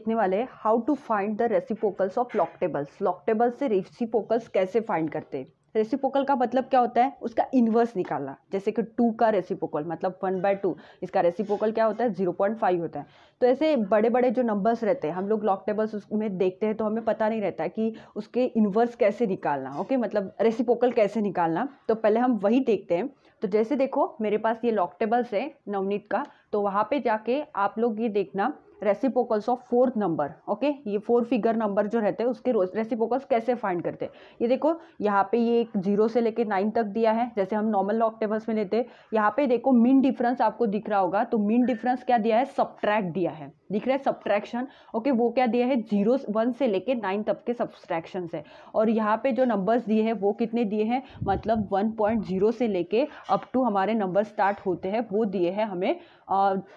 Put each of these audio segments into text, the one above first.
देखने वाले हैं how to find the reciprocals of log tables log tables से रेसिपोकल्स कैसे फाइंड करते हैं रेसिपोकल का मतलब क्या होता है उसका इन्वर्स निकालना जैसे कि टू का रेसिपोकल मतलब वन बाय टू इसका रेसिपोकल क्या होता है जीरो पॉइंट फाइव होता है तो ऐसे बड़े बड़े जो नंबर्स रहते हैं हम लोग लॉक टेबल्स उसमें देखते हैं तो हमें पता नहीं रहता कि उसके इन्वर्स कैसे निकालना ओके मतलब रेसिपोकल कैसे निकालना तो पहले हम वही देखते हैं तो जैसे देखो मेरे पास ये लॉक टेबल्स है नवनीत का तो वहाँ पर जाके आप लोग ये देखना reciprocals of fourth number okay ये फोर फिगर नंबर जो रहते हैं उसके रेसिपोकल्स कैसे फाइंड करते हैं ये देखो यहाँ पे ये एक जीरो से लेकर नाइन तक दिया है जैसे हम नॉर्मल लॉक टेबल्स में लेते हैं यहाँ पे देखो मीन डिफरेंस आपको दिख रहा होगा तो मीन डिफरेंस क्या दिया है सब्ट्रैक्ट दिया है दिख रहा है सब्ट्रैक्शन ओके वो क्या दिया है जीरो वन से लेके नाइन तक के सब्सट्रैक्शन है और यहाँ पे जो नंबर्स दिए हैं वो कितने दिए हैं मतलब वन पॉइंट जीरो से लेके अप टू हमारे नंबर स्टार्ट होते हैं वो दिए हैं हमें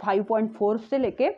फाइव पॉइंट फोर से लेके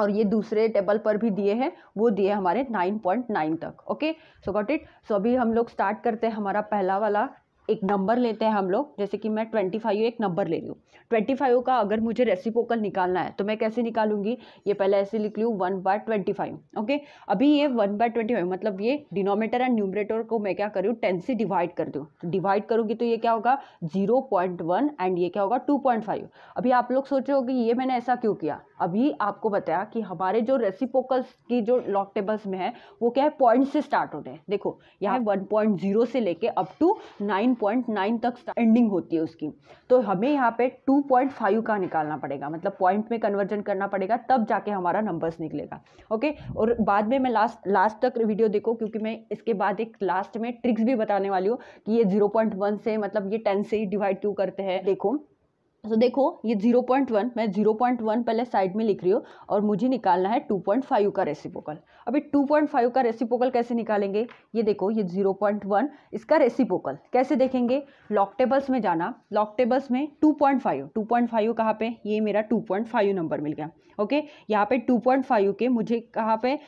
और ये दूसरे टेबल पर भी दिए हैं वो दिए हमारे 9.9 तक okay so got it so अभी हम लोग स्टार्ट करते हैं हमारा पहला वाला एक नंबर लेते हैं हम लोग जैसे कि मैं ट्वेंटी फाइव एक नंबर ले रही हूँ ट्वेंटी फाइव का अगर मुझे रेसिपोकल निकालना है तो मैं कैसे निकालूंगी ये पहले ऐसे लिख लूँ one by twenty five okay अभी ये वन बाय ट्वेंटी फाइव मतलब ये डिनोमीटर एंड न्यूमरेटर को मैं क्या करूँ टेन से डिवाइड कर दूँ डिवाइड तो करूँगी तो ये क्या होगा जीरो पॉइंट वन एंड ये क्या होगा टू पॉइंट फाइव अभी आप लोग सोच रहे हो कि ये मैंने ऐसा क्यों किया अभी आपको बताया कि हमारे जो रेसिपोकल्स की जो लॉक टेबल्स में है वो क्या है पॉइंट से स्टार्ट होते हैं देखो यहाँ वन पॉइंट जीरो से लेके अप टू नाइन 2.9 तक एंडिंग होती है उसकी तो हमें यहाँ पे 2.5 का निकालना पड़ेगा मतलब पॉइंट में कन्वर्जन करना पड़ेगा तब जाके हमारा नंबर्स निकलेगा ओके और बाद में मैं लास्ट लास्ट तक वीडियो देखो क्योंकि मैं इसके बाद एक लास्ट में ट्रिक्स भी बताने वाली हूँ कि ये 0.1 से मतलब ये 10 से ही डिवाइड क्यों करते हैं देखो तो देखो ये जीरो पॉइंट वन मैं जीरो पॉइंट वन पहले साइड में लिख रही हूँ और मुझे निकालना है टू पॉइंट फाइव का रेसिपोकल अभी टू पॉइंट फाइव का रेसिपोकल कैसे निकालेंगे ये देखो ये जीरो पॉइंट वन इसका रेसिपोकल कैसे देखेंगे लॉक टेबल्स में जाना लॉक टेबल्स में two point five two point five कहाँ पर ये मेरा टू पॉइंट फाइव नंबर मिल गया ओके यहाँ पे टू पॉइंट फाइव के मुझे कहाँ पे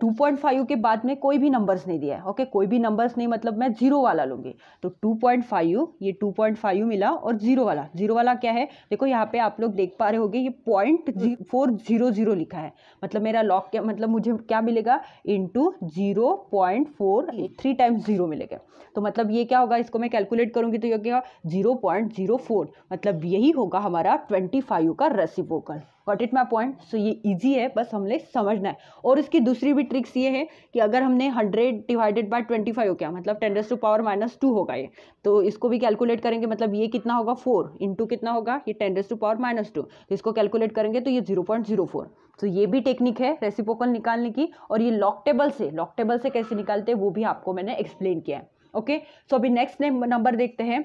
टू पॉइंट फाइव के बाद में कोई भी नंबर्स नहीं दिया है ओके कोई भी नंबर्स नहीं मतलब मैं जीरो वाला लूँगी तो टू पॉइंट फाइव ये टू पॉइंट फाइव मिला और जीरो वाला जीरो वाला क्या है देखो यहाँ पे आप लोग देख पा रहे होगे ये पॉइंट फोर जीरो जीरो लिखा है मतलब मेरा लॉक क्या मतलब मुझे क्या मिलेगा into zero point four three times zero मिलेगा तो मतलब ये क्या होगा इसको मैं कैलकुलेट करूँगी तो ये क्या जीरो पॉइंट जीरो फोर मतलब यही होगा हमारा ट्वेंटी फाइव का reciprocal what it my point so ये ईजी है बस हमने समझना है और इसकी दूसरी भी ट्रिक्स ये है कि अगर हमने hundred divided by twenty five हो गया मतलब ten raise to power minus two होगा ये तो इसको भी कैलकुलेट करेंगे मतलब ये कितना होगा फोर इंटू कितना होगा ये ten raise to power minus two तो इसको कैलकुलेट करेंगे तो ये जीरो पॉइंट जीरो फोर तो ये भी टेक्निक है रेसिपोकल निकालने की और ये लॉक टेबल से लॉक टेबल से कैसे निकालते हैं वो भी आपको मैंने एक्सप्लेन किया है ओके सो अभी नेक्स्ट नंबर देखते हैं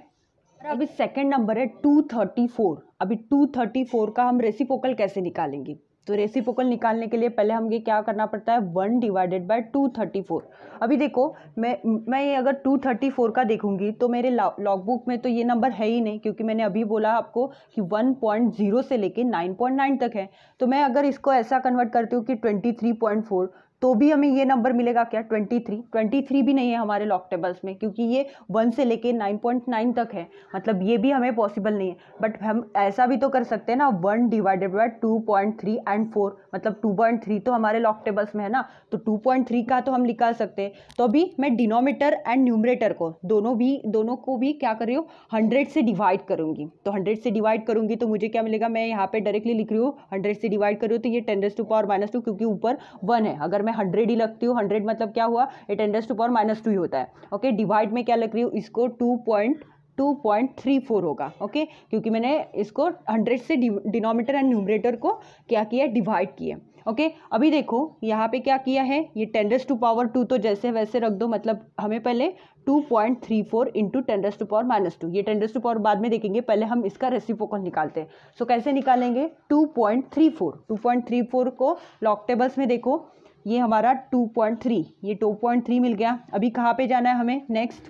अभी सेकंड नंबर है टू थर्टी फोर अभी टू थर्टी फोर का हम रेसिपोकल कैसे निकालेंगे तो रेसिपोकल निकालने के लिए पहले हमें क्या करना पड़ता है one divided by two thirty four अभी देखो मैं मैं ये अगर टू थर्टी फोर का देखूंगी तो मेरे लॉग बुक में तो ये नंबर है ही नहीं क्योंकि मैंने अभी बोला आपको कि वन पॉइंट जीरो से लेके नाइन पॉइंट नाइन तक है तो मैं अगर इसको ऐसा कन्वर्ट करती हूँ कि ट्वेंटी थ्री पॉइंट फोर तो भी हमें ये नंबर मिलेगा क्या 23 23 भी नहीं है हमारे लॉक टेबल्स में क्योंकि ये वन से लेके 9.9 तक है मतलब ये भी हमें पॉसिबल नहीं है बट हम ऐसा भी तो कर सकते हैं ना one divided by 2.3 and four मतलब 2.3 तो हमारे लॉक टेबल्स में है ना तो 2.3 का तो हम निकाल सकते हैं तो अभी मैं डिनोमीटर एंड न्यूमरेटर को दोनों भी दोनों को भी क्या कर रही हूँ हंड्रेड से डिवाइड करूँगी तो हंड्रेड से डिवाइड करूँगी तो मुझे क्या मिलेगा मैं यहाँ पर डायरेक्टली लिख रही हूँ हंड्रेड से डिवाइड करूँ तो ये ten raise to power minus two क्योंकि ऊपर वन है अगर मैं हंड्रेड ही लगती हूँ हंड्रेड मतलब क्या हुआ eight hundred to power minus two ही होता है ओके डिवाइड में क्या लग रही हूँ इसको two point two point three four होगा ओके क्योंकि मैंने इसको हंड्रेड से डिनोमीटर एंड न्यूमरेटर को क्या किया डिवाइड किए ओके okay, अभी देखो यहाँ पे क्या किया है ये टेंडस टू पावर टू तो जैसे वैसे रख दो मतलब हमें पहले two point three four into tens to power minus two ये टेंडस टू पावर बाद में देखेंगे पहले हम इसका रेसिपोकल निकालते हैं सो so, कैसे निकालेंगे two point three four two point three four को लॉक टेबल्स में देखो ये हमारा 2.3 ये 2.3 मिल गया अभी कहाँ पे जाना है हमें नेक्स्ट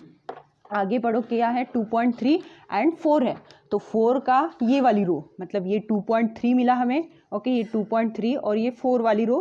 आगे पढ़ो क्या है 2.3 एंड 4 है तो 4 का ये वाली रो मतलब ये 2.3 मिला हमें ओके ये 2.3 और ये 4 वाली रो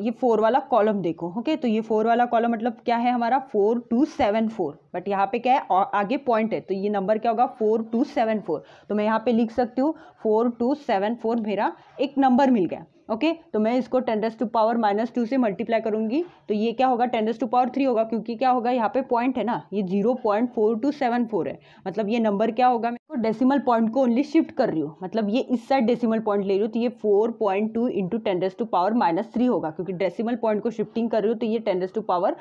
ये फोर वाला कॉलम देखो ओके तो ये फोर वाला कॉलम मतलब क्या है हमारा four two seven four but यहाँ पे क्या है आगे पॉइंट है तो ये नंबर क्या होगा फोर टू सेवन फोर तो मैं यहाँ पे लिख सकती हूँ फोर टू सेवन फोर मेरा एक नंबर मिल गया ओके तो मैं इसको tens to power minus two से मल्टीप्लाई करूंगी तो ये क्या होगा टेंडस टू पावर थ्री होगा क्योंकि क्या होगा यहाँ पे पॉइंट है ना ये zero point four two seven four है मतलब ये नंबर क्या होगा मैं तो डेसिमल पॉइंट को ओनली शिफ्ट कर रही हूँ मतलब ये इस साइड डेसिमल पॉइंट ले रही हूँ तो ये four point two into tens to power minus three होगा क्योंकि डेसिमल पॉइंट को शिफ्टिंग कर रही हूँ तो ये टेंडस टू पावर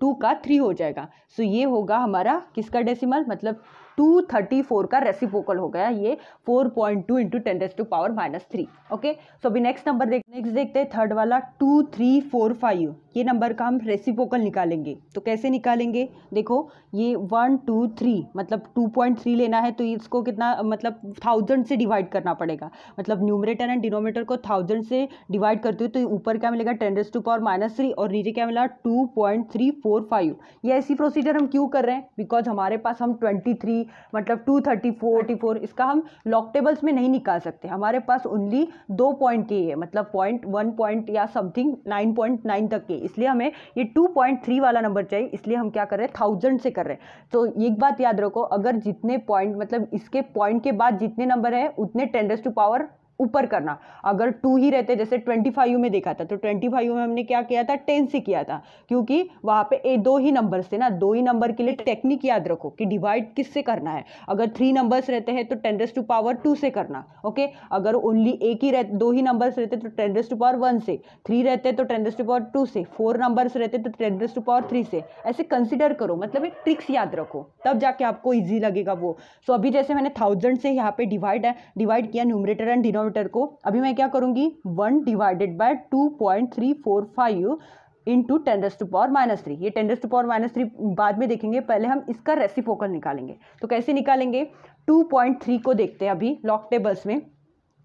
टू का थ्री हो जाएगा सो so ये होगा हमारा किसका डेसिमल मतलब टू थर्टी फोर का रेसिपोकल हो गया ये four point two into ten raise to power minus three okay so अभी नेक्स्ट नंबर देख नेक्स्ट देखते हैं थर्ड वाला टू थ्री फोर फाइव ये नंबर का हम रेसिपोकल निकालेंगे तो कैसे निकालेंगे देखो ये वन टू थ्री मतलब टू पॉइंट थ्री लेना है तो इसको कितना मतलब थाउजेंड से डिवाइड करना पड़ेगा मतलब न्यूमरेटर एंड डिनोमीटर को थाउजेंड से डिवाइड करते हो तो ऊपर क्या मिलेगा ten raise to power minus three और नीचे क्या मिला two point three four five ये ऐसी प्रोसीजर हम क्यों कर रहे हैं बिकॉज हमारे पास हम ट्वेंटी थ्री मतलब टू थर्टी फोर्टी फोर इसका हम लॉक टेबल्स में नहीं निकाल सकते हमारे पास ओनली दो पॉइंट के है मतलब पॉइंट वन पॉइंट या समथिंग नाइन पॉइंट नाइन तक के इसलिए हमें ये टू पॉइंट थ्री वाला नंबर चाहिए इसलिए हम क्या कर रहे हैं थाउजेंड से कर रहे हैं तो एक बात याद रखो अगर जितने पॉइंट मतलब इसके पॉइंट के बाद जितने नंबर है उतने टेन टू पावर ऊपर करना अगर टू ही रहते जैसे ट्वेंटी फाइव में देखा था तो ट्वेंटी फाइव में हमने क्या किया था टेन से किया था क्योंकि वहाँ पे ए दो ही नंबर्स थे ना दो ही नंबर के लिए टेक्निक याद रखो कि डिवाइड किससे करना है अगर थ्री नंबर्स रहते हैं तो ten raise to power two से करना ओके अगर ओनली एक ही रह दो ही नंबर्स रहते तो ten raise to power one से थ्री रहते तो ten raise to power two से फोर नंबर्स रहते तो ten raise to power three से ऐसे कंसिडर करो मतलब एक ट्रिक्स याद रखो तब जाके आपको ईजी लगेगा वो सो अभी जैसे मैंने थाउजेंड से यहाँ पे डिवाइड डिवाइड किया न्यूमरेटर एंड डिनोट किलोमीटर को अभी मैं क्या करूँगी one divided by two point three four five into tens to power minus three ये tens to power minus three बाद में देखेंगे पहले हम इसका रेसिपोकल निकालेंगे तो कैसे निकालेंगे टू पॉइंट थ्री को देखते हैं अभी लॉक टेबल्स में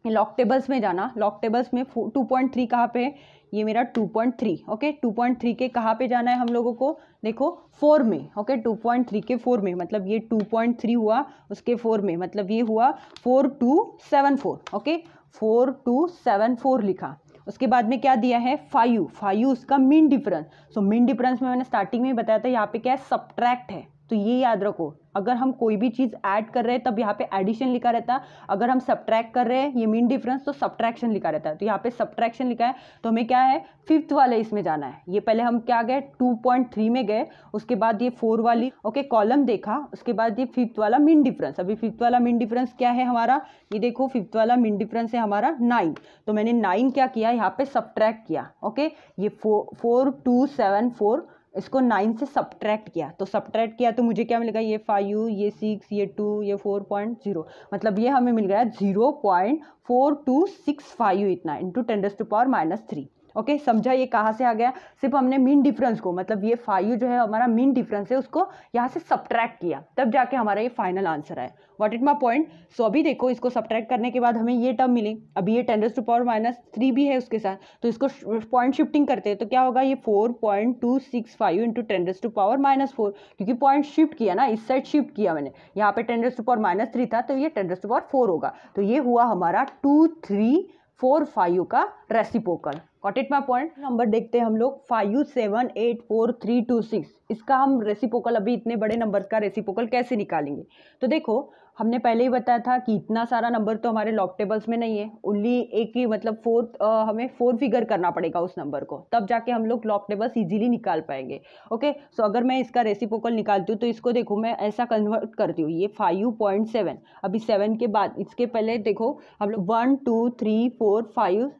लॉक टेबल्स में जाना लॉक टेबल्स में टू पॉइंट थ्री कहाँ पे ये मेरा two point three okay two point three के कहाँ पे जाना है हम लोगों को देखो फोर में ओके टू पॉइंट थ्री के फोर में मतलब ये टू पॉइंट थ्री हुआ उसके फोर में मतलब ये हुआ four two seven four okay four two seven four लिखा उसके बाद में क्या दिया है फाइव फाइव उसका mean difference so mean difference में मैंने स्टार्टिंग में बताया था यहाँ पे क्या है सब्ट्रैक्ट है तो ये याद रखो अगर हम कोई भी चीज़ ऐड कर रहे हैं तब यहाँ पे एडिशन लिखा रहता है अगर हम सब्ट्रैक्ट कर रहे हैं ये मीन डिफरेंस तो सब्ट्रैक्शन लिखा रहता है तो यहाँ पे सब्ट्रैक्शन लिखा है तो हमें क्या है फिफ्थ वाले इसमें जाना है ये पहले हम क्या गए 2.3 में गए उसके बाद ये फोर वाली ओके कॉलम देखा उसके बाद ये फिफ्थ वाला मीन डिफरेंस अभी फिफ्थ वाला मीन डिफरेंस क्या है हमारा ये देखो फिफ्थ वाला मीन डिफरेंस है हमारा नाइन तो मैंने नाइन क्या किया यहाँ पे सब्ट्रैक्ट किया ओके ये four four two seven four इसको नाइन से सब्ट्रैक्ट किया तो सब्ट्रैक्ट किया तो मुझे क्या मिलेगा ये फाइव ये सिक्स ये टू ये फोर पॉइंट जीरो मतलब ये हमें मिल गया zero point four two six five इतना into ten to power minus three okay okay, समझा ये कहाँ से आ गया सिर्फ हमने मीन डिफरेंस को मतलब ये फाइव जो है हमारा मीन डिफरेंस है उसको यहाँ से सब्ट्रैक्ट किया तब जाके हमारा ये फाइनल आंसर आया what it my point so अभी देखो इसको सब्ट्रैक्ट करने के बाद हमें ये टर्म मिली अभी ये ten raise to power minus three भी है उसके साथ तो इसको पॉइंट शिफ्टिंग करते हैं तो क्या होगा ये four point two six five into ten raise to power minus four क्योंकि पॉइंट शिफ्ट किया ना इस साइड शिफ्ट किया मैंने यहाँ पे ten raise to power minus three था तो ये टेंडर्स टू पावर फोर होगा तो ये हुआ हमारा टू थ्री फोर फाइव का रेसिपोकल कॉटेट माई पॉइंट नंबर देखते हैं हम लोग five seven eight four three two six इसका हम रेसिपोकल अभी इतने बड़े नंबर का रेसिपोकल कैसे निकालेंगे तो देखो हमने पहले ही बताया था कि इतना सारा नंबर तो हमारे लॉक टेबल्स में नहीं है ओनली एक ही मतलब फोर्थ हमें फोर फिगर करना पड़ेगा उस नंबर को तब जाके हम लोग लॉक टेबल्स इजीली निकाल पाएंगे ओके सो अगर मैं इसका रेसिपोकल निकालती हूँ तो इसको देखो मैं ऐसा कन्वर्ट करती हूँ ये फाइव पॉइंट सेवन अभी सेवन के बाद इसके पहले देखो हम लोग one two three four five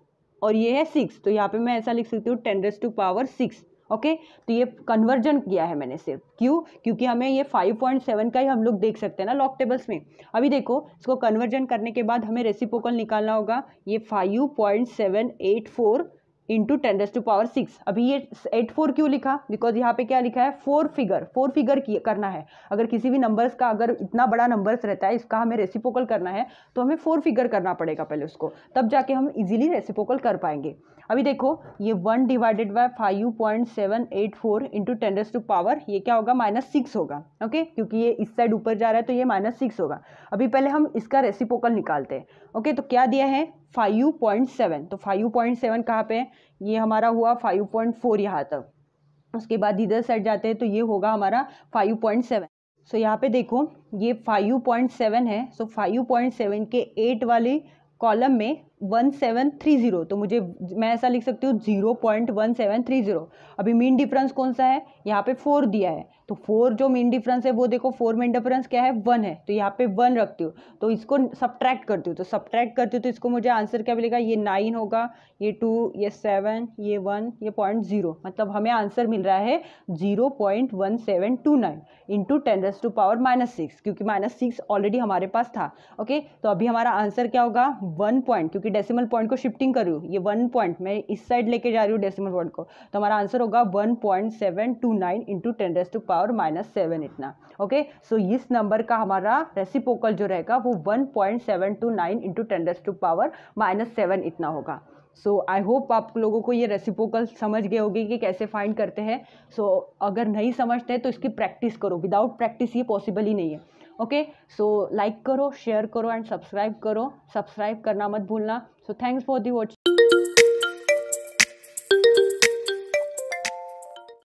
और ये है सिक्स तो यहाँ पे मैं ऐसा लिख सकती हूँ ten raise to power six okay तो ये कन्वर्जन किया है मैंने सिर्फ क्यों क्योंकि हमें ये 5.7 का ही हम लोग देख सकते हैं ना लॉक टेबल्स में अभी देखो इसको कन्वर्जन करने के बाद हमें रेसिपोकल निकालना होगा ये 5.784 into ten raise to power six अभी ये एट फोर क्यों लिखा बिकॉज यहाँ पे क्या लिखा है फोर फिगर फोर फिगर करना है अगर किसी भी नंबर्स का अगर इतना बड़ा नंबर्स रहता है इसका हमें रेसिपोकल करना है तो हमें फोर फिगर करना पड़ेगा पहले उसको तब जाके हम इजिली रेसिपोकल कर पाएंगे अभी देखो ये one divided by five point seven eight four into ten raise to power ये क्या होगा माइनस सिक्स होगा ओके क्योंकि ये इस साइड ऊपर जा रहा है तो ये माइनस सिक्स होगा अभी पहले हम इसका रेसिपोकल निकालते हैं ओके तो क्या दिया है फाइव पॉइंट सेवन तो फाइव पॉइंट सेवन कहाँ पे है ये हमारा हुआ फाइव पॉइंट फोर यहाँ तक उसके बाद इधर सेट जाते हैं तो ये होगा हमारा फाइव पॉइंट सेवन सो यहाँ पे देखो ये फाइव पॉइंट सेवन है सो फाइव पॉइंट सेवन के एट वाले कॉलम में वन सेवन थ्री ज़ीरो तो मुझे मैं ऐसा लिख सकती हूँ zero point one seven three zero अभी मीन डिफरेंस कौन सा है यहाँ पे फोर दिया है तो फोर जो मेन डिफरेंस है वो देखो फोर मेन डिफरेंस क्या है वन है तो यहाँ पे वन रखती हूँ तो इसको सब्ट्रैक्ट करती हूँ तो सब्ट्रैक्ट करती हूँ तो इसको मुझे आंसर क्या मिलेगा ये नाइन होगा ये टू ये सेवन ये वन ये पॉइंट जीरो मतलब हमें आंसर मिल रहा है zero point one seven two nine into ten raise to power minus six क्योंकि माइनस सिक्स ऑलरेडी हमारे पास था ओके तो अभी हमारा आंसर क्या होगा वन पॉइंट क्योंकि डेसिमल पॉइंट को शिफ्टिंग कर रही हूँ ये वन पॉइंट मैं इस साइड लेके जा रही हूँ डेसिमल पॉइंट को तो हमारा आंसर होगा one point seven two nine into ten raise to power minus seven इतना ओके सो so, इस नंबर का हमारा रेसिपोकल जो रहेगा वो one point seven two nine into ten raise to power minus seven इतना होगा सो आई होप आप लोगों को ये रेसिपोकल समझ गए होगी कि कैसे फाइंड करते हैं सो so, अगर नहीं समझते हैं तो इसकी प्रैक्टिस करो विदाउट प्रैक्टिस ये पॉसिबल ही नहीं है ओके सो लाइक करो शेयर करो एंड सब्सक्राइब करो सब्सक्राइब करना मत भूलना so thanks for the watching